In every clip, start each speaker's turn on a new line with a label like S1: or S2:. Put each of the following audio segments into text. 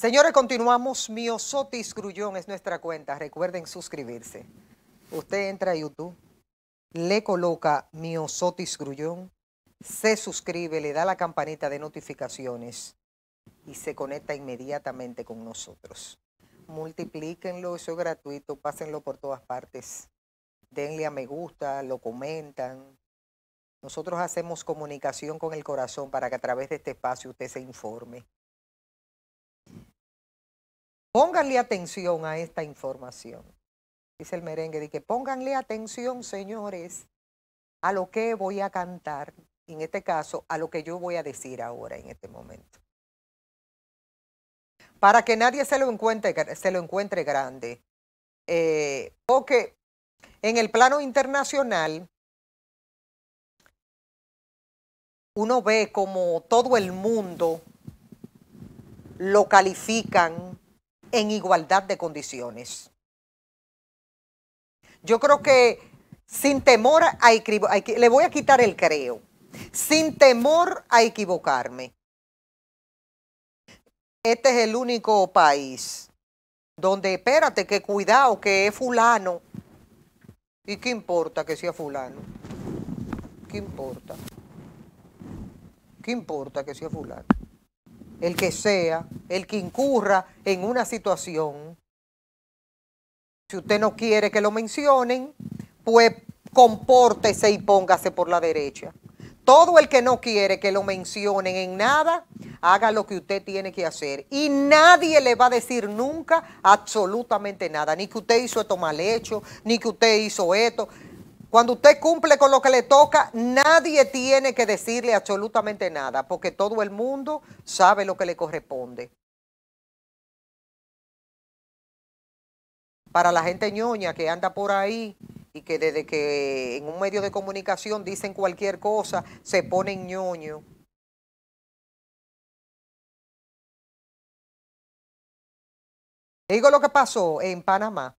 S1: Señores, continuamos. Miosotis Grullón es nuestra cuenta. Recuerden suscribirse. Usted entra a YouTube, le coloca Miosotis Grullón, se suscribe, le da la campanita de notificaciones y se conecta inmediatamente con nosotros. Multiplíquenlo, eso es gratuito, pásenlo por todas partes. Denle a me gusta, lo comentan. Nosotros hacemos comunicación con el corazón para que a través de este espacio usted se informe. Pónganle atención a esta información. Dice el merengue, que pónganle atención, señores, a lo que voy a cantar, en este caso, a lo que yo voy a decir ahora, en este momento. Para que nadie se lo encuentre, se lo encuentre grande. Eh, porque en el plano internacional, uno ve como todo el mundo lo califican en igualdad de condiciones. Yo creo que sin temor a equivocarme, le voy a quitar el creo, sin temor a equivocarme. Este es el único país donde, espérate, que cuidado, que es fulano. ¿Y qué importa que sea fulano? ¿Qué importa? ¿Qué importa que sea fulano? el que sea, el que incurra en una situación. Si usted no quiere que lo mencionen, pues compórtese y póngase por la derecha. Todo el que no quiere que lo mencionen en nada, haga lo que usted tiene que hacer. Y nadie le va a decir nunca absolutamente nada. Ni que usted hizo esto mal hecho, ni que usted hizo esto. Cuando usted cumple con lo que le toca, nadie tiene que decirle absolutamente nada, porque todo el mundo sabe lo que le corresponde. Para la gente ñoña que anda por ahí y que desde que en un medio de comunicación dicen cualquier cosa, se ponen ñoño. Digo lo que pasó en Panamá.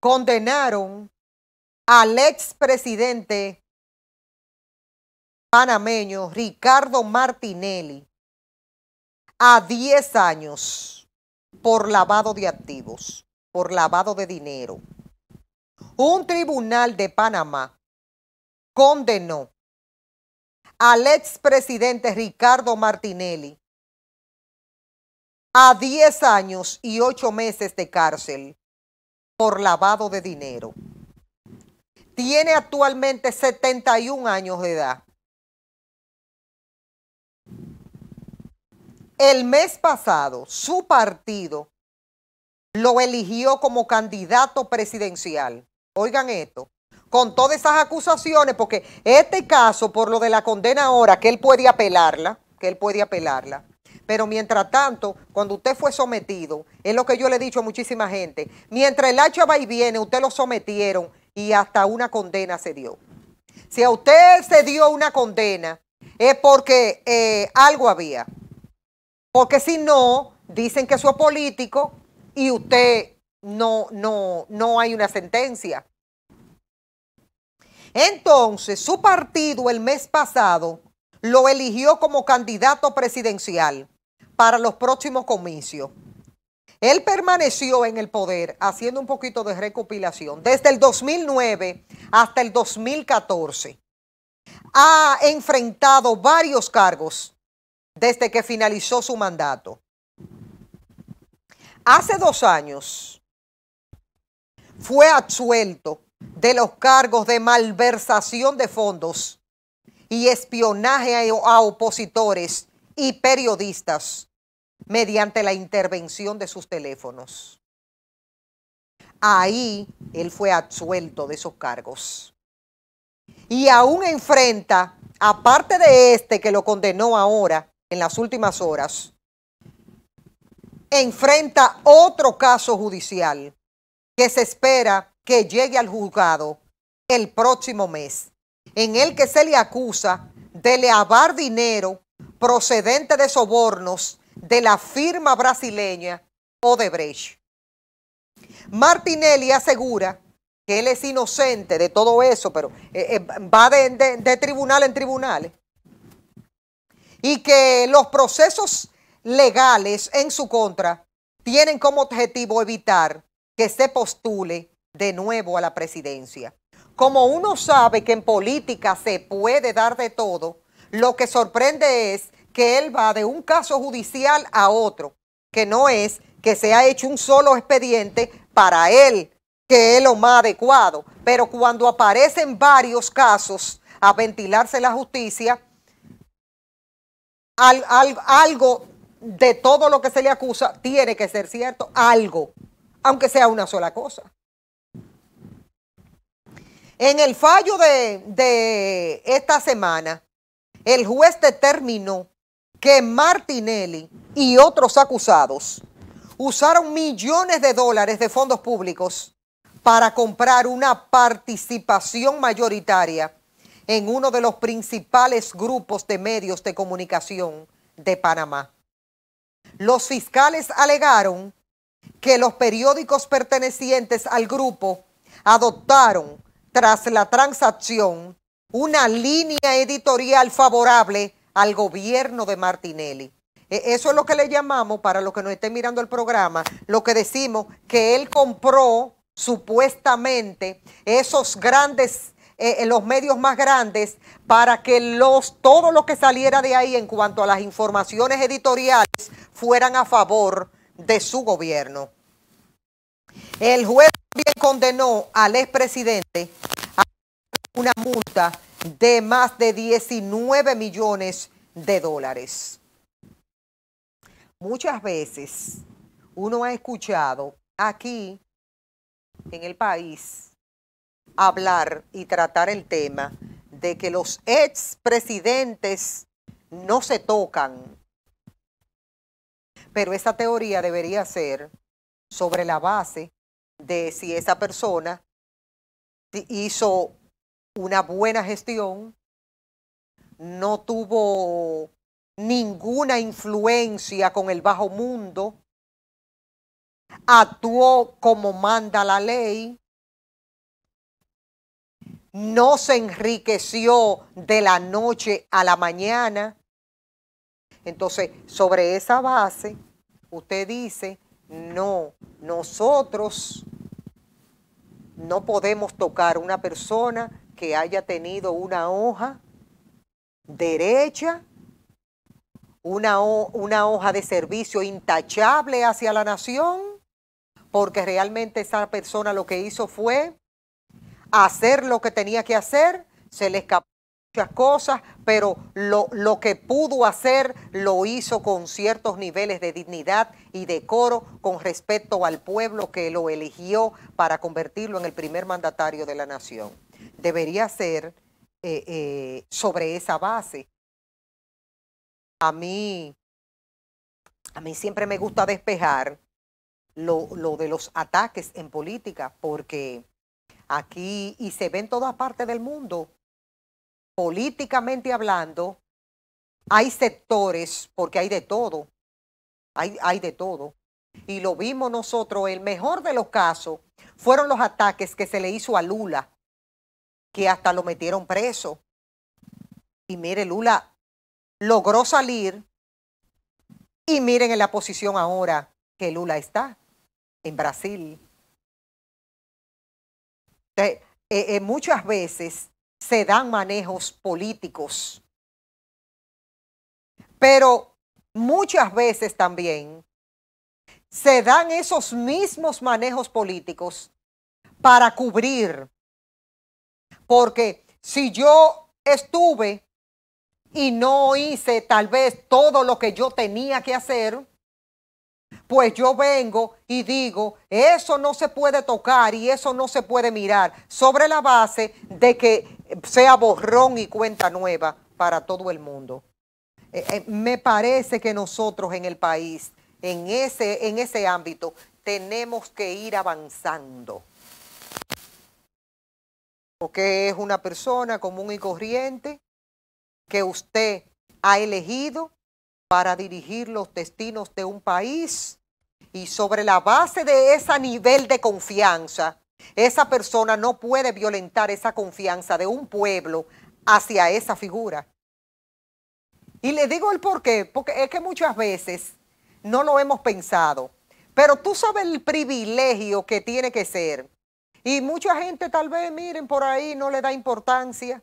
S1: condenaron al expresidente panameño Ricardo Martinelli a 10 años por lavado de activos, por lavado de dinero. Un tribunal de Panamá condenó al expresidente Ricardo Martinelli a 10 años y 8 meses de cárcel por lavado de dinero. Tiene actualmente 71 años de edad. El mes pasado, su partido lo eligió como candidato presidencial. Oigan esto, con todas esas acusaciones, porque este caso, por lo de la condena ahora, que él puede apelarla, que él puede apelarla, pero mientras tanto, cuando usted fue sometido, es lo que yo le he dicho a muchísima gente, mientras el hacha va y viene, usted lo sometieron y hasta una condena se dio. Si a usted se dio una condena, es porque eh, algo había. Porque si no, dicen que su político y usted no, no, no hay una sentencia. Entonces, su partido el mes pasado lo eligió como candidato presidencial para los próximos comicios. Él permaneció en el poder haciendo un poquito de recopilación desde el 2009 hasta el 2014. Ha enfrentado varios cargos desde que finalizó su mandato. Hace dos años fue absuelto de los cargos de malversación de fondos y espionaje a opositores y periodistas mediante la intervención de sus teléfonos. Ahí él fue absuelto de esos cargos. Y aún enfrenta, aparte de este que lo condenó ahora, en las últimas horas, enfrenta otro caso judicial que se espera que llegue al juzgado el próximo mes, en el que se le acusa de lavar dinero procedente de sobornos de la firma brasileña Odebrecht. Martinelli asegura que él es inocente de todo eso, pero eh, eh, va de, de, tribunal en tribunal. Y que los procesos legales en su contra tienen como objetivo evitar que se postule de nuevo a la presidencia. Como uno sabe que en política se puede dar de todo, lo que sorprende es que él va de un caso judicial a otro, que no es que se ha hecho un solo expediente para él, que es lo más adecuado, pero cuando aparecen varios casos a ventilarse la justicia, algo de todo lo que se le acusa tiene que ser cierto, algo, aunque sea una sola cosa. En el fallo de, de, esta semana, el juez determinó que Martinelli y otros acusados usaron millones de dólares de fondos públicos para comprar una participación mayoritaria en uno de los principales grupos de medios de comunicación de Panamá. Los fiscales alegaron que los periódicos pertenecientes al grupo adoptaron tras la transacción una línea editorial favorable al gobierno de Martinelli. E, eso es lo que le llamamos, para los que nos estén mirando el programa, lo que decimos que él compró supuestamente esos grandes, eh, eh, los medios más grandes, para que los, todo lo que saliera de ahí en cuanto a las informaciones editoriales fueran a favor de su gobierno. El juez también condenó al expresidente a una multa de más de 19 millones de dólares. Muchas veces uno ha escuchado aquí en el país hablar y tratar el tema de que los expresidentes no se tocan. Pero esa teoría debería ser sobre la base de si esa persona hizo una buena gestión, no tuvo ninguna influencia con el bajo mundo, actuó como manda la ley, no se enriqueció de la noche a la mañana. Entonces, sobre esa base, usted dice, no, nosotros no podemos tocar una persona que haya tenido una hoja derecha, una, hoja de servicio intachable hacia la nación, porque realmente esa persona lo que hizo fue hacer lo que tenía que hacer, se le escapó muchas cosas, pero lo, lo, que pudo hacer lo hizo con ciertos niveles de dignidad y decoro con respecto al pueblo que lo eligió para convertirlo en el primer mandatario de la nación debería ser eh, eh, sobre esa base. A mí, a mí siempre me gusta despejar lo, de los ataques en política, porque aquí y se ve en todas partes del mundo, políticamente hablando, hay sectores, porque hay de todo, hay, hay de todo. Y lo vimos nosotros, el mejor de los casos fueron los ataques que se le hizo a Lula que hasta lo metieron preso. Y mire, Lula logró salir y miren en la posición ahora que Lula está, en Brasil. Eh, eh, muchas veces se dan manejos políticos, pero muchas veces también se dan esos mismos manejos políticos para cubrir porque si yo estuve y no hice tal vez todo lo que yo tenía que hacer, pues yo vengo y digo, eso no se puede tocar y eso no se puede mirar, sobre la base de que sea borrón y cuenta nueva para todo el mundo. Eh, eh, me parece que nosotros en el país, en en ese ámbito, tenemos que ir avanzando. Porque es una persona común y corriente que usted ha elegido para dirigir los destinos de un país y sobre la base de ese nivel de confianza, esa persona no puede violentar esa confianza de un pueblo hacia esa figura. Y le digo el por qué, porque es que muchas veces no lo hemos pensado, pero tú sabes el privilegio que tiene que ser y mucha gente tal vez, miren, por ahí no le da importancia.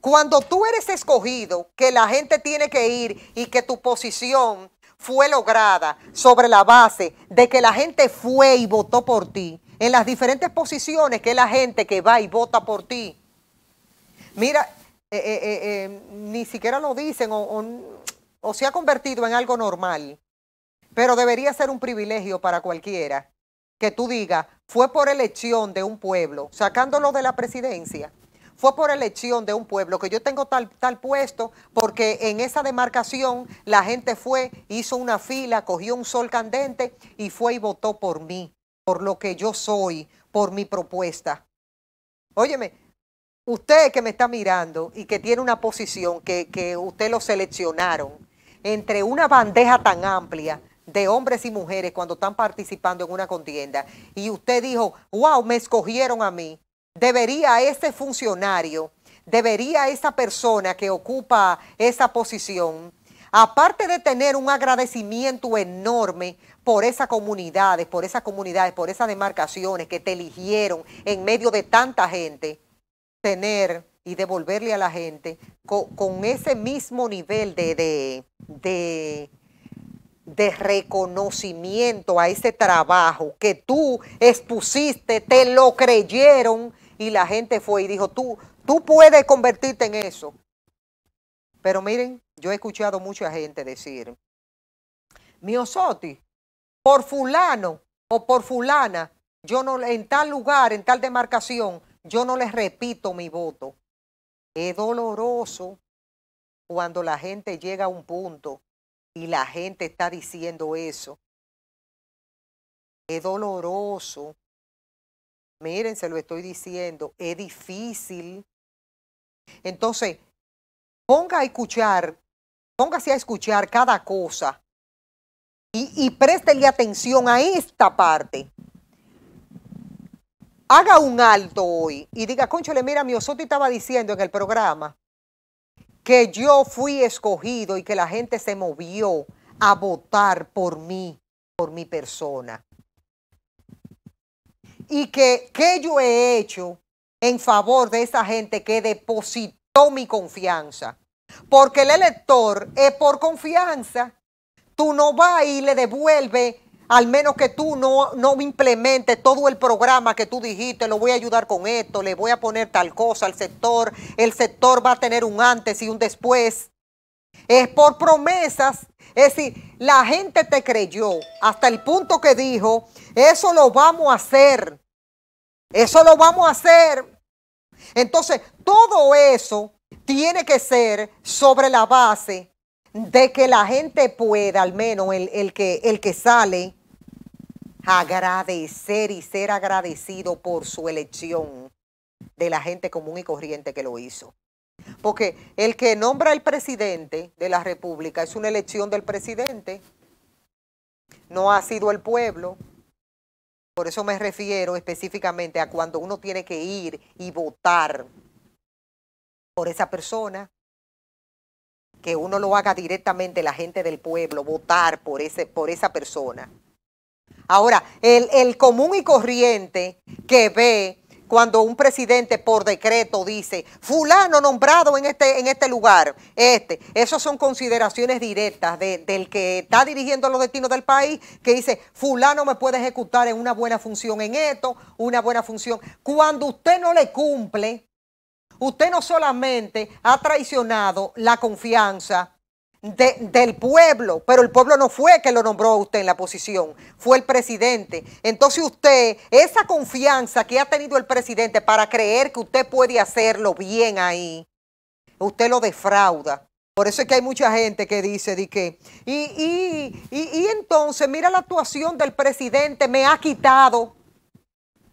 S1: Cuando tú eres escogido, que la gente tiene que ir y que tu posición fue lograda sobre la base de que la gente fue y votó por ti, en las diferentes posiciones que la gente que va y vota por ti. Mira, eh, eh, eh, ni siquiera lo dicen o, o se ha convertido en algo normal, pero debería ser un privilegio para cualquiera que tú digas, fue por elección de un pueblo, sacándolo de la presidencia, fue por elección de un pueblo, que yo tengo tal, tal puesto, porque en esa demarcación la gente fue, hizo una fila, cogió un sol candente y fue y votó por mí, por lo que yo soy, por mi propuesta. Óyeme, usted que me está mirando y que tiene una posición que, que usted lo seleccionaron, entre una bandeja tan amplia, de hombres y mujeres cuando están participando en una contienda. Y usted dijo, wow, me escogieron a mí. Debería este funcionario, debería esa persona que ocupa esa posición, aparte de tener un agradecimiento enorme por esas comunidades, por esas comunidades, por esas demarcaciones que te eligieron en medio de tanta gente, tener y devolverle a la gente con, ese mismo nivel de, de de reconocimiento a ese trabajo que tú expusiste, te lo creyeron y la gente fue y dijo, tú, tú puedes convertirte en eso. Pero miren, yo he escuchado mucha gente decir, Miosoti, por fulano o por fulana, yo no, en tal lugar, en tal demarcación, yo no les repito mi voto. Es doloroso cuando la gente llega a un punto y la gente está diciendo eso. Es doloroso. Miren, se lo estoy diciendo, es difícil. Entonces, ponga a escuchar, póngase a escuchar cada cosa y, y préstele atención a esta parte. Haga un alto hoy y diga, conchale, mira, mi te estaba diciendo en el programa que yo fui escogido y que la gente se movió a votar por mí, por mi persona. Y que, yo he hecho en favor de esa gente que depositó mi confianza. Porque el elector es por confianza. Tú no vas y le devuelve al menos que tú no, no implementes todo el programa que tú dijiste, lo voy a ayudar con esto, le voy a poner tal cosa al sector, el sector va a tener un antes y un después. Es por promesas. Es decir, la gente te creyó hasta el punto que dijo, eso lo vamos a hacer, eso lo vamos a hacer. Entonces, todo eso tiene que ser sobre la base de que la gente pueda, al menos el, que, el que sale, agradecer y ser agradecido por su elección de la gente común y corriente que lo hizo. Porque el que nombra el presidente de la República es una elección del presidente, no ha sido el pueblo. Por eso me refiero específicamente a cuando uno tiene que ir y votar por esa persona, que uno lo haga directamente la gente del pueblo, votar por, ese, por esa persona. Ahora, el, común y corriente que ve cuando un presidente por decreto dice, fulano nombrado en este, en este lugar, este. Esas son consideraciones directas del que está dirigiendo los destinos del país, que dice, fulano me puede ejecutar en una buena función en esto, una buena función. Cuando usted no le cumple, usted no solamente ha traicionado la confianza del pueblo, pero el pueblo no fue que lo nombró usted en la posición, fue el presidente. Entonces usted, esa confianza que ha tenido el presidente para creer que usted puede hacerlo bien ahí, usted lo defrauda. Por eso es que hay mucha gente que dice, di que, y, y, y, entonces mira la actuación del presidente, me ha quitado,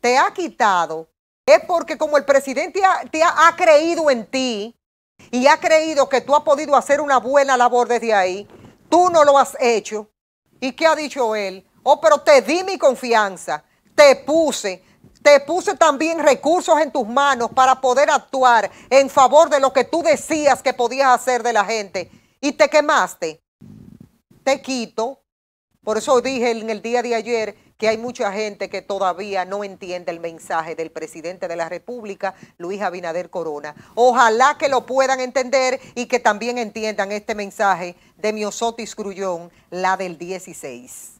S1: te ha quitado. Es porque como el presidente te ha creído en ti, y ha creído que tú has podido hacer una buena labor desde ahí, tú no lo has hecho. ¿Y qué ha dicho él? Oh, pero te di mi confianza, te puse, te puse también recursos en tus manos para poder actuar en favor de lo que tú decías que podías hacer de la gente y te quemaste. Te quito. Por eso dije en el día de ayer que hay mucha gente que todavía no entiende el mensaje del presidente de la República, Luis Abinader Corona. Ojalá que lo puedan entender y que también entiendan este mensaje de Miosotis Grullón, la del 16.